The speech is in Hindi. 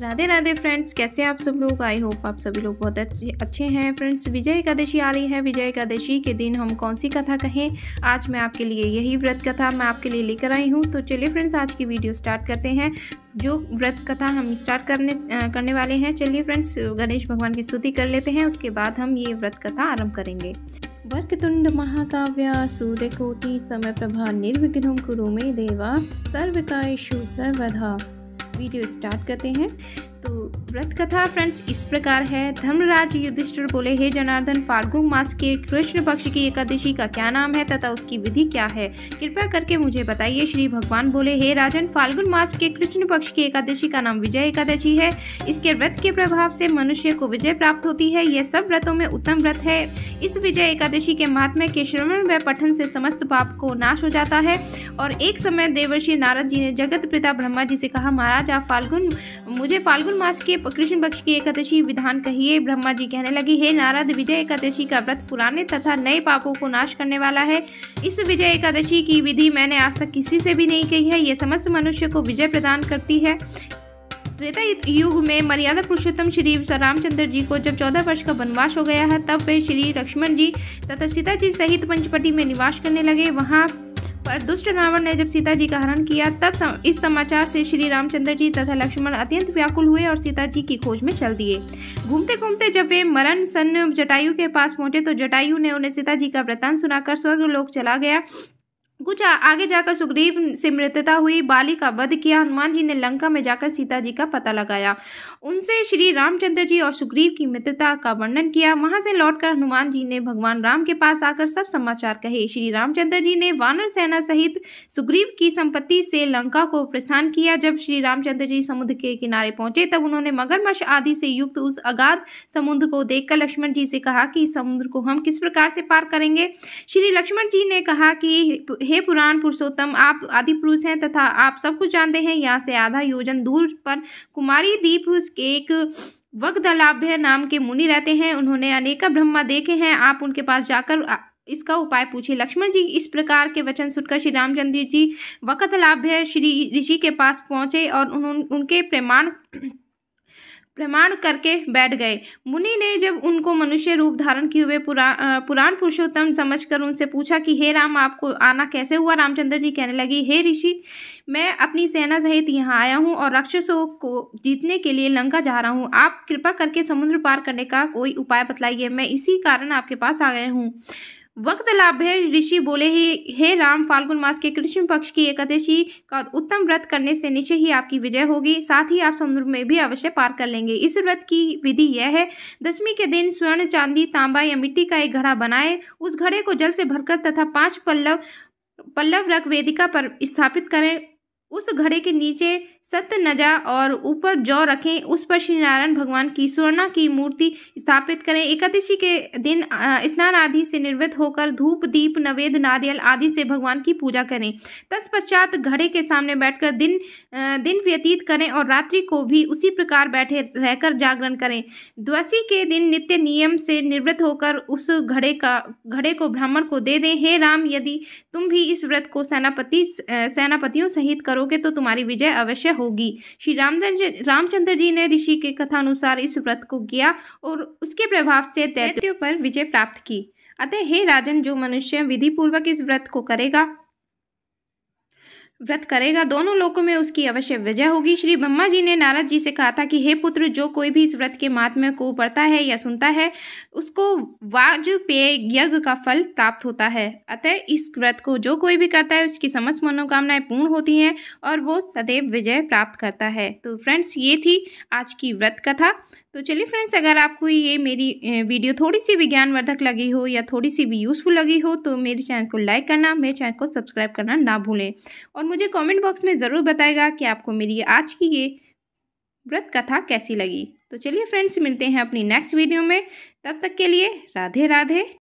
राधे राधे फ्रेंड्स कैसे आप सब लोग आई होप आप सभी लोग बहुत अच्छे अच्छे हैं फ्रेंड्स विजय एकादशी आ रही है विजय एकादशी के दिन हम कौन सी कथा कहें आज मैं आपके लिए यही व्रत कथा मैं आपके लिए लेकर आई हूँ तो चलिए फ्रेंड्स आज की वीडियो स्टार्ट करते हैं जो व्रत कथा हम स्टार्ट करने आ, करने वाले हैं चलिए फ्रेंड्स गणेश भगवान की स्तुति कर लेते हैं उसके बाद हम ये व्रत कथा आरम्भ करेंगे वर्कतुण्ड महाकाव्य कोटि समय प्रभा निर्विघ्न कुरु में देवा सर्व सर्वधा वीडियो स्टार्ट करते हैं तो व्रत कथा फ्रेंड्स इस प्रकार है धर्मराज युधिष्ठिर बोले हे जनार्दन फाल्गुन मास के कृष्ण पक्ष की एकादशी का क्या नाम है तथा उसकी विधि क्या है कृपया करके मुझे बताइए श्री भगवान बोले हे राजन फाल्गुन मास के कृष्ण पक्ष की एकादशी का नाम विजय एकादशी है इसके व्रत के प्रभाव से मनुष्य को विजय प्राप्त होती है यह सब व्रतों में उत्तम व्रत है इस विजय एकादशी के महात्मा के श्रवण व पठन से समस्त पाप को नाश हो जाता है और एक समय देवर्षि नारद जी ने जगत पिता ब्रह्मा जी से कहा महाराज आप फाल्गुन मुझे फाल्गुन फागुन मास के कृष्ण पक्ष की एकादशी विधान कहिए ब्रह्मा जी कहने लगी हे नारद विजय एकादशी का व्रत पुराने तथा नए पापों को नाश करने वाला है इस विजय एकादशी की विधि मैंने आज तक किसी से भी नहीं कही है ये समस्त मनुष्य को विजय प्रदान करती है त्रेता युग में मर्यादा पुरुषोत्तम श्री रामचंद्र जी को जब चौदह वर्ष का वनवास हो गया है तब वे श्री लक्ष्मण जी तथा सीता जी सहित पंचपटी में निवास करने लगे वहाँ पर दुष्ट रावण ने जब सीता जी का हरण किया तब इस समाचार से श्री रामचंद्र जी तथा लक्ष्मण अत्यंत व्याकुल हुए और सीता जी की खोज में चल दिए घूमते घूमते जब वे मरण सन जटायु के पास पहुंचे तो जटायु ने उन्हें सीता जी का वृतांत सुनाकर स्वर्ग लोक चला गया कुछ आगे जाकर सुग्रीव से मृतता हुई बाली का वध किया हनुमान जी ने लंका में जाकर सीता जी का पता लगाया उनसे श्री रामचंद्र जी और सुग्रीव की मित्रता का वर्णन किया वहां से लौटकर हनुमान जी ने भगवान राम के पास आकर सब समाचार कहे श्री रामचंद्र जी ने वानर सेना सहित सुग्रीव की संपत्ति से लंका को प्रस्थान किया जब श्री रामचंद्र जी समुद्र के किनारे पहुंचे तब उन्होंने मगरमश आदि से युक्त उस अगाध समुद्र को देखकर लक्ष्मण जी से कहा कि इस समुद्र को हम किस प्रकार से पार करेंगे श्री लक्ष्मण जी ने कहा कि हे पुराण पुरुषोत्तम आप आदि पुरुष हैं तथा आप सब कुछ जानते हैं यहाँ से आधा योजन दूर पर कुमारी दीप के एक वगदलाभ्य नाम के मुनि रहते हैं उन्होंने अनेक ब्रह्मा देखे हैं आप उनके पास जाकर इसका उपाय पूछे लक्ष्मण जी इस प्रकार के वचन सुनकर श्री रामचंद्र जी वकतलाभ्य श्री ऋषि के पास पहुँचे और उन, उनके प्रमाण प्रमाण करके बैठ गए मुनि ने जब उनको मनुष्य रूप धारण किए हुए पुरा, पुराण पुरुषोत्तम समझकर उनसे पूछा कि हे राम आपको आना कैसे हुआ रामचंद्र जी कहने लगे हे ऋषि मैं अपनी सेना सहित यहाँ आया हूँ और राक्षसों को जीतने के लिए लंका जा रहा हूँ आप कृपा करके समुद्र पार करने का कोई उपाय बतलाइए मैं इसी कारण आपके पास आ गए हूँ वक्त लाभ है ऋषि बोले ही हे राम फाल्गुन मास के कृष्ण पक्ष की एकादशी का उत्तम व्रत करने से निश्चय ही आपकी विजय होगी साथ ही आप समुद्र में भी अवश्य पार कर लेंगे इस व्रत की विधि यह है दसवीं के दिन स्वर्ण चांदी तांबा या मिट्टी का एक घड़ा बनाए उस घड़े को जल से भरकर तथा पाँच पल्लव पल्लव रख वेदिका पर स्थापित करें उस घड़े के नीचे सत्यनजा और ऊपर जौ रखें उस पर श्री नारायण भगवान की स्वर्णा की मूर्ति स्थापित करें एकादशी के दिन स्नान आदि से निर्वृत होकर धूप दीप नवेद नारियल आदि से भगवान की पूजा करें तत्पश्चात घड़े के सामने बैठकर दिन दिन व्यतीत करें और रात्रि को भी उसी प्रकार बैठे रहकर जागरण करें द्वसी के दिन नित्य नियम से निवृत्त होकर उस घड़े का घड़े को ब्राह्मण को दे दें हे राम यदि तुम भी इस व्रत को सेनापति सेनापतियों सहित करो करोगे तो तुम्हारी विजय अवश्य होगी श्री रामचंद्र रामचंद्र जी ने ऋषि के कथानुसार इस व्रत को किया और उसके प्रभाव से दैत्यों पर विजय प्राप्त की अतः हे राजन जो मनुष्य विधि पूर्वक इस व्रत को करेगा व्रत करेगा दोनों लोकों में उसकी अवश्य विजय होगी श्री ब्रह्मा जी ने नारद जी से कहा था कि हे पुत्र जो कोई भी इस व्रत के महात्म्य को पढ़ता है या सुनता है उसको वाजपेय यज्ञ का फल प्राप्त होता है अतः इस व्रत को जो कोई भी करता है उसकी समस्त मनोकामनाएं पूर्ण होती हैं और वो सदैव विजय प्राप्त करता है तो फ्रेंड्स ये थी आज की व्रत कथा तो चलिए फ्रेंड्स अगर आपको ये मेरी वीडियो थोड़ी सी भी ज्ञानवर्धक लगी हो या थोड़ी सी भी यूज़फुल लगी हो तो मेरे चैनल को लाइक करना मेरे चैनल को सब्सक्राइब करना ना भूलें और मुझे कमेंट बॉक्स में ज़रूर बताएगा कि आपको मेरी आज की ये व्रत कथा कैसी लगी तो चलिए फ्रेंड्स मिलते हैं अपनी नेक्स्ट वीडियो में तब तक के लिए राधे राधे